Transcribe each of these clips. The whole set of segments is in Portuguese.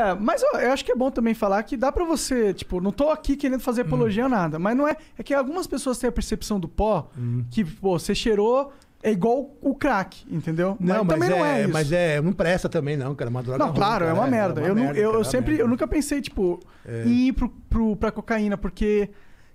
É, mas ó, eu acho que é bom também falar que dá para você, tipo, não tô aqui querendo fazer apologia hum. ou nada, mas não é. É que algumas pessoas têm a percepção do pó hum. que, pô, você cheirou. É igual o crack, entendeu? Não, mas, mas também é, não é isso. Mas é, não presta também, não, cara. Madrugada não, ruim, claro, é é cara, é uma merda. É uma eu, merda, eu, eu sempre, merda. eu nunca pensei, tipo, é. ir pro, pro, pra cocaína, porque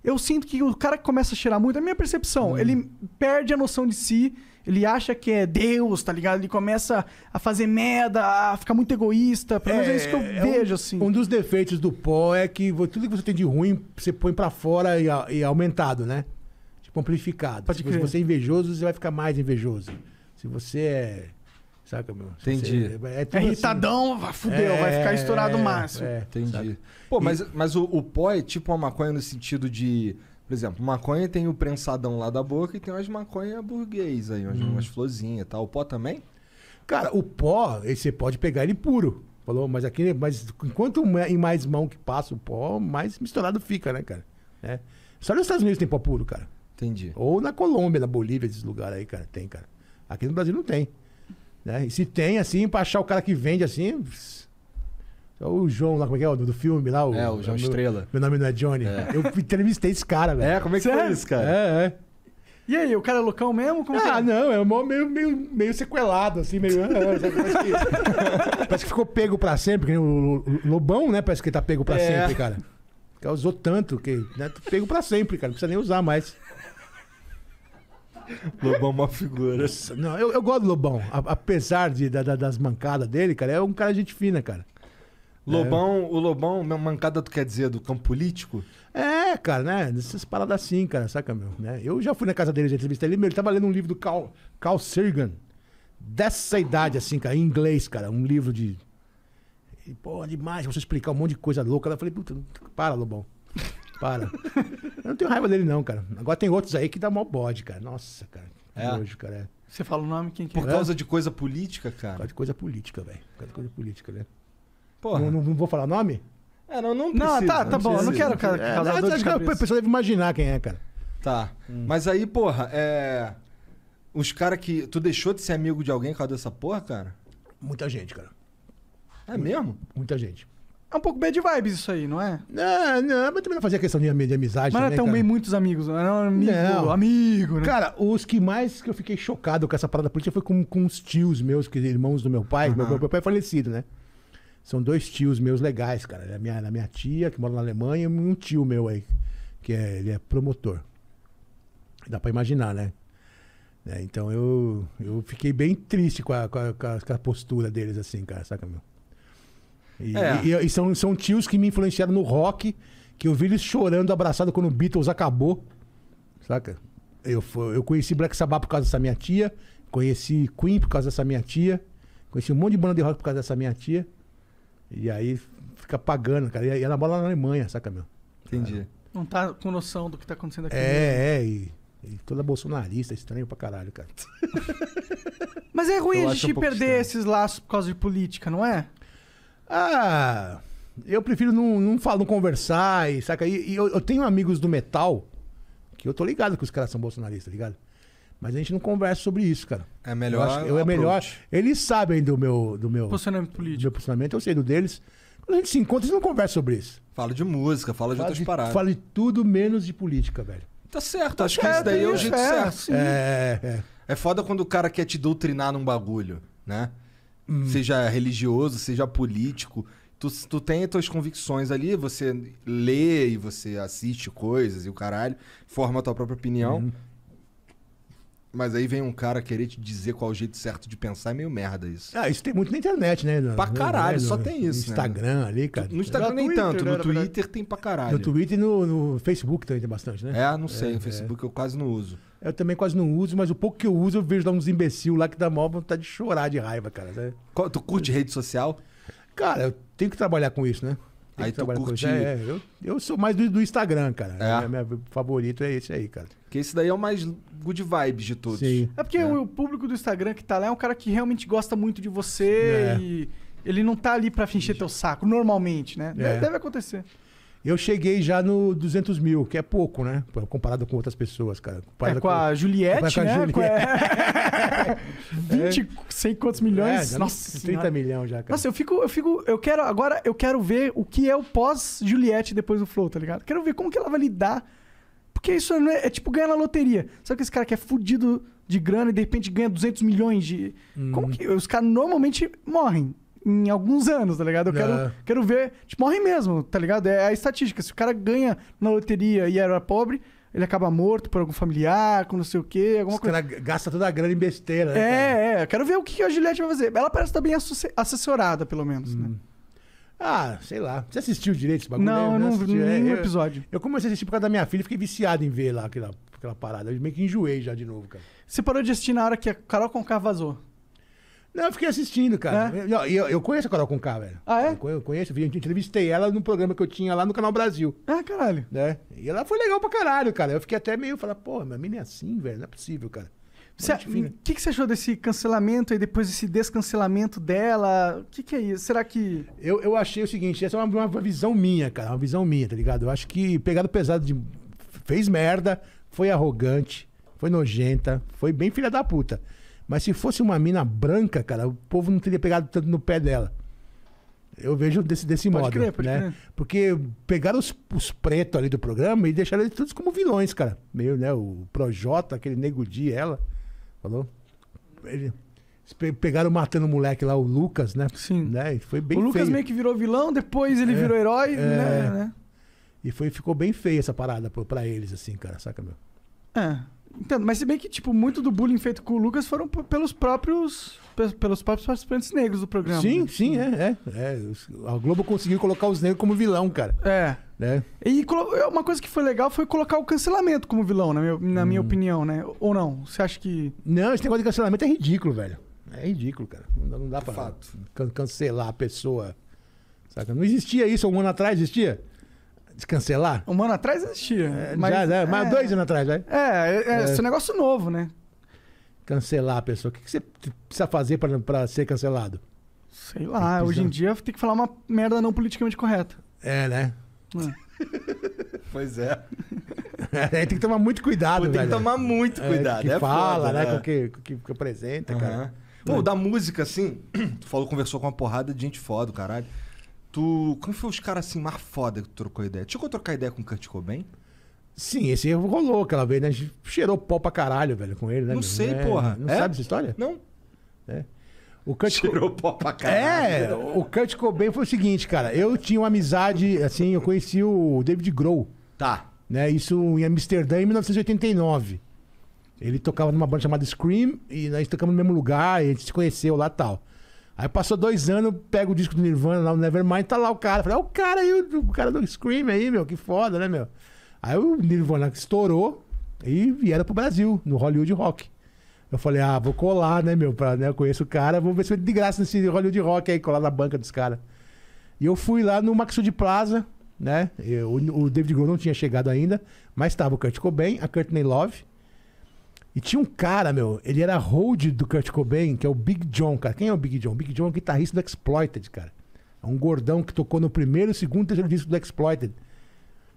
eu sinto que o cara que começa a cheirar muito, a minha percepção, hum. ele perde a noção de si, ele acha que é Deus, tá ligado? Ele começa a fazer merda, a ficar muito egoísta. Pelo menos é, é isso que eu é, é vejo, um, assim. Um dos defeitos do pó é que tudo que você tem de ruim, você põe para fora e, e, é aumentado, né? Tipo, amplificado. Pode Se você é invejoso, você vai ficar mais invejoso. Se você é Saca, meu? Entendi. Você, é, é, assim. irritadão, assim. fudeu, é, vai ficar é, estourado o é, máximo. É, entendi. Pô, mas, e... mas o, o pó é tipo uma maconha no sentido de. Por exemplo, maconha tem o prensadão lá da boca e tem umas maconhas burguês aí, umas, hum. umas florzinhas e tal. O pó também? Cara, o pó, você pode pegar ele puro. Falou, mas aqui, mas enquanto em mais mão que passa o pó, mais misturado fica, né, cara? É. Só nos Estados Unidos tem pó puro, cara. Entendi. Ou na Colômbia, na Bolívia, esses lugares aí, cara, tem, cara. Aqui no Brasil não tem. Né? E se tem, assim, pra achar o cara que vende, assim. O João lá, como é que é? Do, filme lá. O, é, o João Estrela. Meu nome não é Johnny. É. Eu entrevistei esse cara, velho. É, como é que Sério? foi isso, cara? É, é. E aí, o cara é loucão mesmo? Como ah, é? não, é um meio, meio, meio sequelado, assim, meio. Ah, parece, que, parece que ficou pego pra sempre, que nem o Lobão, né? Parece que ele tá pego pra é. sempre, cara. Porque usou tanto que né, pego pra sempre, cara. Não precisa nem usar mais. Lobão é uma figura. não, eu, eu gosto do Lobão. A, apesar de, da, das mancadas dele, cara, é um cara de gente fina, cara. Lobão, é. o Lobão, mancada tu quer dizer, do campo político? É, cara, né? Essas paradas assim, cara, saca, meu? Né? Eu já fui na casa dele, já entrevistei ele, meu, ele tava lendo um livro do Carl, Carl Sagan. Dessa idade, assim, cara, em inglês, cara. Um livro de. E, pô, demais, você explicar um monte de coisa louca. Eu falei, puta, para, Lobão. Para. Eu não tenho raiva dele, não, cara. Agora tem outros aí que dá mó bode, cara. Nossa, cara. É. Nojo, cara. Você fala o nome, quem que é? Por é? causa de coisa política, cara? Por causa de coisa política, velho. Por causa de coisa política, né? Porra. Não, não, não vou falar nome? É, não, não precisa. Não, tá, tá não bom. Precisa. Eu não quero, cara, é, causar dor acho que A pessoa deve imaginar quem é, cara. Tá. Hum. Mas aí, porra, é... Os caras que... Tu deixou de ser amigo de alguém por causa dessa porra, cara? Muita gente, cara. É mesmo? Muita gente. É um pouco bad vibes isso aí, não é? Não, não, mas também não fazia questão de, amizade. Mas também, também muitos amigos, não né? era um amigo, não. amigo, né? Cara, os que mais que eu fiquei chocado com essa parada política foi com, com os tios meus, que irmãos do meu pai. Uhum. Meu, meu pai é falecido, né? São dois tios meus legais, cara. É a minha, da é minha tia, que mora na Alemanha, e um tio meu aí, que é, ele é promotor. Dá pra imaginar, né? né? Então eu, eu fiquei bem triste com a, com, a, com a postura deles, assim, cara, saca, meu? E, é. e, e são, são tios que me influenciaram no rock, que eu vi eles chorando abraçado quando o Beatles acabou. Saca? Eu, eu conheci Black Sabbath por causa dessa minha tia, conheci Queen por causa dessa minha tia, conheci um monte de banda de rock por causa dessa minha tia. E aí fica pagando, cara. E ela mora na Alemanha, saca, meu? Entendi. Cara. Não tá com noção do que tá acontecendo aqui. É, mesmo. é, e, e toda bolsonarista, estranho pra caralho, cara. Mas é ruim eu a gente um perder estranho. esses laços por causa de política, não é? Ah, eu prefiro não, não, falar, não conversar e saca. E, e eu, eu, tenho amigos do metal que eu tô ligado que os caras são bolsonaristas, tá ligado? Mas a gente não conversa sobre isso, cara. É melhor. Eu, acho, eu é melhor. Eles sabem do meu. Do meu posicionamento político. Do meu posicionamento, eu sei do deles. Quando a gente se encontra, eles não conversam sobre isso. Fala de música, fala, fala de outras de, paradas. Fala de tudo menos de política, velho. Tá certo, tá acho certo, que isso daí é o é, jeito é, certo. certo. É. é, é. é foda quando o cara quer te doutrinar num bagulho, né? Hum. Seja religioso, seja político. Tu, tu tem as tuas convicções ali, você lê e você assiste coisas e o caralho, forma a tua própria opinião. Hum. Mas aí vem um cara querer te dizer qual é o jeito certo de pensar, é meio merda isso. Ah, isso tem muito na internet, né? Pra caralho, né, só tem isso. No né? Instagram né? ali, cara. No Instagram no é, nem Twitter, tanto, né, no Twitter tem pra caralho. No Twitter e no, no, Facebook também tem bastante, né? É, não sei, é, no é. Facebook é. eu quase não uso. Eu também quase não uso, mas o pouco que eu uso, eu vejo lá uns imbecil lá que dá mó vontade de chorar de raiva, cara. Né? tu curte rede social? Cara, eu tenho que trabalhar com isso, né? Tem aí tu curte... É, eu, eu sou mais do, do Instagram, cara. É. Meu, favorito é esse aí, cara. Porque esse daí é o mais good vibes de todos. Sim. É porque é. O, o, público do Instagram que tá lá é um cara que realmente gosta muito de você é. e ele não tá ali pra fingir teu saco, normalmente, né? É. Deve acontecer. Eu cheguei já no 200 mil, que é pouco, né? Comparado com outras pessoas, cara. Comparado é, com, com a né? Juliette, com né? A Juliette. 20, sei quantos milhões. É, Nossa, 30 milhões já, cara. Nossa, eu fico, eu fico, eu quero, agora eu quero ver o que é o pós-Juliette depois do Flow, tá ligado? Quero ver como que ela vai lidar. Porque isso é, é tipo ganhar na loteria. Sabe que esse cara que é fudido de grana e de repente ganha 200 milhões de... Hum. Como que... Os caras normalmente morrem em alguns anos, tá ligado? Eu quero, é. quero ver. Tipo, morre mesmo, tá ligado? É a estatística. Se o cara ganha na loteria e era pobre, ele acaba morto por algum familiar, com não sei o quê, alguma Os coisa. cara gasta toda a grana em besteira, né? É, cara? é. Quero ver o que a Juliette vai fazer. Ela parece estar tá bem assessorada, pelo menos, né? hum. né? Ah, sei lá. Você assistiu direito esse bagulho? Não, não, não é, nenhum é, episódio. Eu, eu, comecei a assistir por causa da minha filha e fiquei viciado em ver lá aquela, aquela parada. Eu meio que enjoei já de novo, cara. Você parou de assistir na hora que a Carol Conká vazou. Não, eu fiquei assistindo, cara. É? Eu, eu, eu, conheço a Carol Conká, velho. Ah, é? Eu conheço, eu entrevistei ela num programa que eu tinha lá no Canal Brasil. Ah, caralho. Né? E ela foi legal pra caralho, cara. Eu fiquei até meio, falar, pô, minha mina é assim, velho, não é possível, cara. Né? O que, que você achou desse cancelamento e depois desse descancelamento dela? O que, que é isso? Será que. Eu, eu achei o seguinte: essa é uma, uma visão minha, cara. Uma visão minha, tá ligado? Eu acho que pegado pesado de. fez merda, foi arrogante, foi nojenta, foi bem filha da puta. Mas se fosse uma mina branca, cara, o povo não teria pegado tanto no pé dela. Eu vejo desse, desse pode modo, crer, pode né? Crer. Porque pegaram os, os pretos ali do programa e deixaram eles todos como vilões, cara. Meio, né? O Projota, aquele nego de ela. Falou? Ele, pegaram matando o moleque lá, o Lucas, né? Sim. Né? E foi bem O Lucas feio. meio que virou vilão, depois ele é, virou herói, é, né? É. E foi, ficou bem feio essa parada pra, pra eles, assim, cara, saca, meu? É. Entendo, mas se bem que, tipo, muito do bullying feito com o Lucas foram pelos próprios pelos próprios participantes negros do programa. Sim, né? sim, é, é, é, A Globo conseguiu colocar os negros como vilão, cara. É. Né? E é, uma coisa que foi legal foi colocar o cancelamento como vilão, na minha, na hum. minha opinião, né? Ou não? Você acha que. Não, esse negócio de cancelamento é ridículo, velho. É ridículo, cara. Não dá, não dá pra Fato. cancelar a pessoa. Saca? Não existia isso um ano atrás, existia? cancelar Um ano atrás existia. É, mas, já, mas é, dois anos atrás, vai é é, é, é, esse negócio novo, né? Cancelar a pessoa. O que você precisa fazer para ser cancelado? Sei lá, hoje em dia tem que falar uma merda não politicamente correta. É, né? É. pois é. é. Tem que tomar muito cuidado, Pô, Tem que tomar muito cuidado. É, que, que fala, foda, né, né? Com o que, com que, que apresenta, uhum. cara. Pô, da música, assim, tu falou, conversou com uma porrada de gente foda, caralho. Tu. Como foi os caras assim mais foda que tu trocou ideia? Chegou a trocar ideia com o Kurt Cobain? Sim, esse rolou aquela vez, né? A gente cheirou pó pra caralho, velho, com ele, né? Não sei, é, porra. Não é? sabe essa história? Não. É. O Kurt Cheirou Co... pó pra caralho. É, o Kurt Cobain foi o seguinte, cara. Eu tinha uma amizade, assim, eu conheci o David Grohl. Tá. Né, isso em Amsterdã, em 1989. Ele tocava numa banda chamada Scream e nós tocamos no mesmo lugar, a gente se conheceu lá e tal. Aí passou dois anos, pega o disco do Nirvana lá, o Nevermind, tá lá o cara. Falei, ah, o cara aí, o, cara do Scream aí, meu, que foda, né, meu? Aí o Nirvana estourou e vieram pro Brasil, no Hollywood Rock. Eu falei, ah, vou colar, né, meu? Pra, né, eu conheço o cara, vou ver se eu de graça nesse Hollywood Rock aí, colar na banca dos caras. E eu fui lá no Maxud Plaza, né? Eu, o David Grohl não tinha chegado ainda, mas tava o Kurt Cobain, a Courtney Love, e tinha um cara, meu, ele era hold do Kurt Cobain, que é o Big John, cara. Quem é o Big John? O Big John é o guitarrista do Exploited, cara. É um gordão que tocou no primeiro, segundo e terceiro disco do Exploited.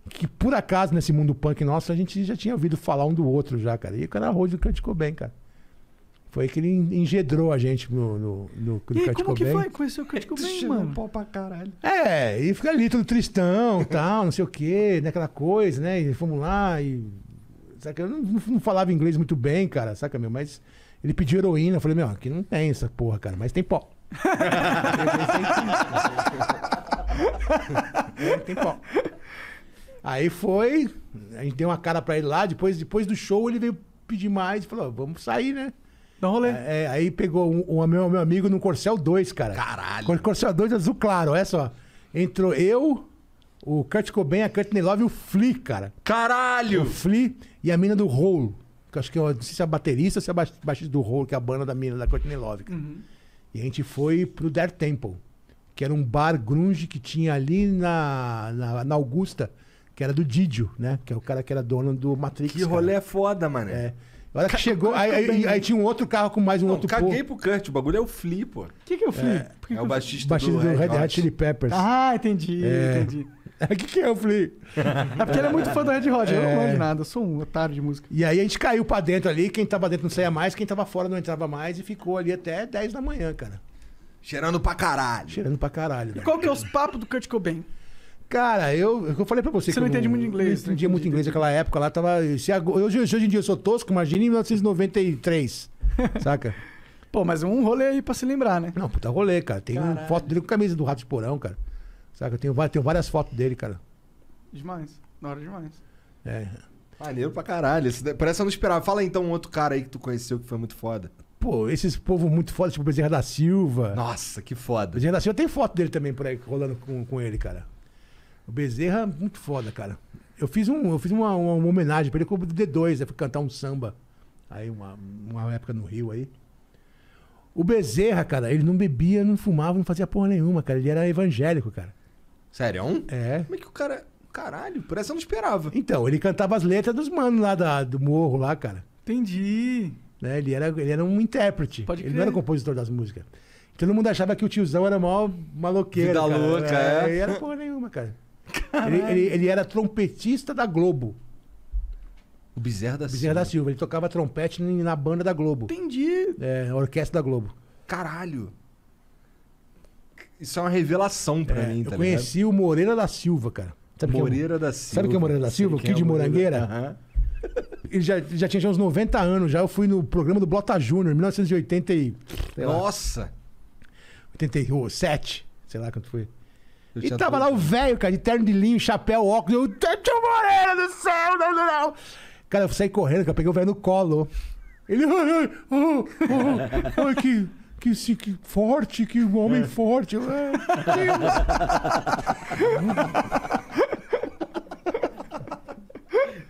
Que por acaso, nesse mundo punk nosso, a gente já tinha ouvido falar um do outro já, cara. E o cara era hold do Kurt Cobain, cara. Foi que ele engedrou a gente no, no, no, no e Kurt como que foi? Conheceu o Kurt Cobain, mano? pau pra caralho. É, e fica ali todo tristão, tal, não sei o quê, naquela né, coisa, né? E fomos lá e Saca? Eu não, não, falava inglês muito bem, cara, saca, meu? Mas ele pediu heroína. Eu falei, meu, aqui não tem essa porra, cara, mas tem pó. tem pó. Aí foi, a gente deu uma cara pra ele lá, depois, depois do show ele veio pedir mais, falou, vamos sair, né? Dá rolê. É, é, aí pegou um, um meu, meu amigo no Corcel 2, cara. Caralho. Corcel 2 azul claro, olha só. Entrou eu, o Kurt Cobain, a Courtney Love e o Flea, cara. Caralho! O Flea e a mina do Hole. Que acho que eu é não sei se é a baterista ou se é a baixista do Hole, que é a banda da mina da Courtney Love. Uhum. E a gente foi pro Dare Temple, que era um bar grunge que tinha ali na, na, na Augusta, que era do Didio, né? Que é o cara que era dono do Matrix. Que rolê cara. é foda, mano. É. A hora que chegou, aí, aí, aí, tinha um outro carro com mais um não, outro caguei povo. pro Kurt, o bagulho é o Flea, pô. O que, que é o Flea? É, é, é o baixista, do, do Red Hot Chili Peppers. Ah, entendi, é, entendi. O que, que é? Eu falei. É porque ele é muito fã do Red Hot, eu não de é. nada, eu sou um otário de música. E aí a gente caiu pra dentro ali, quem tava dentro não saía mais, quem tava fora não entrava mais e ficou ali até 10 da manhã, cara. Cheirando pra caralho. Cheirando pra caralho. E qual que é os papos do Kurt Cobain? Cara, eu, eu falei pra você. Você que não entende muito inglês. Não né? entendia muito inglês naquela época lá. Tava, se, hoje, hoje em dia eu sou tosco, imagina em 1993. saca? Pô, mas um rolê aí pra se lembrar, né? Não, puta rolê, cara. Tem uma foto dele com camisa do Rato de Porão, cara sabe Eu tenho, tenho várias fotos dele, cara. Demais. Na hora demais. É. Maneiro pra caralho. Isso, parece que eu não esperava. Fala então um outro cara aí que tu conheceu que foi muito foda. Pô, esses povo muito foda, tipo Bezerra da Silva. Nossa, que foda. Bezerra da Silva tem foto dele também por aí, rolando com, com ele, cara. O Bezerra, muito foda, cara. Eu fiz, um, eu fiz uma, uma, uma homenagem pra ele com o D2, né? Fui cantar um samba. Aí, uma, uma época no Rio aí. O Bezerra, cara, ele não bebia, não fumava, não fazia porra nenhuma, cara. Ele era evangélico, cara. Sério? É um? É. Como é que o cara. Caralho, por essa eu não esperava. Então, ele cantava as letras dos manos lá da, do morro lá, cara. Entendi. Né? Ele, era, ele era um intérprete. Pode ele não era compositor das músicas. Todo mundo achava que o tiozão era maior maloqueiro. Vida cara. louca, é, é. E era porra nenhuma, cara. Ele, ele, ele, era trompetista da Globo. O Bezerra da Silva. Bezerra da Silva. Ele tocava trompete na banda da Globo. Entendi. É, orquestra da Globo. Caralho. Isso é uma revelação pra é, mim, tá Eu conheci ligado? o Moreira da Silva, cara. Sabe Moreira é, da Silva. Sabe quem é o Moreira da é Silva? O é Kid de Morangueira? Uhum. Ele já, já tinha já uns 90 anos já. Eu fui no programa do Blota Júnior, em 1980 e... Nossa! 87, sei lá quanto foi. e tava tô... lá o velho, cara, de terno de linho, chapéu, óculos. Eu, Tio Moreira do céu, não, não, não. Cara, eu saí correndo, cara, eu peguei o velho no colo. Ele, ai, ai, oh, ai, oh, aqui que, se, que forte, que um homem é. forte. é,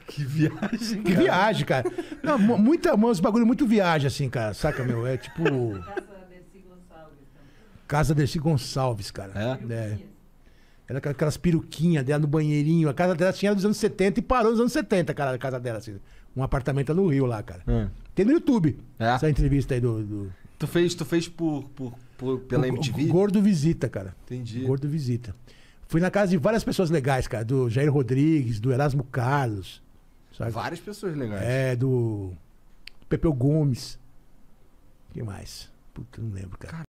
que viagem, Que viagem, cara. Não, muita, os bagulho muito viagem, assim, cara. Saca, meu? É tipo... Casa Dercy Gonçalves, cara. É? é. Era aquelas peruquinhas dela no banheirinho. A casa dela tinha dos anos 70 e parou nos anos 70, cara, a casa dela. Assim. Um apartamento no Rio lá, cara. Hum. Tem no YouTube é. essa entrevista aí do, do... Tu fez, tu fez por, por, por pela o, MTV? O Gordo Visita, cara. Entendi. Gordo Visita. Fui na casa de várias pessoas legais, cara. Do Jair Rodrigues, do Erasmo Carlos. Sabe? Várias pessoas legais. É, do Pepeu Gomes. que mais? Puta, não lembro, cara. cara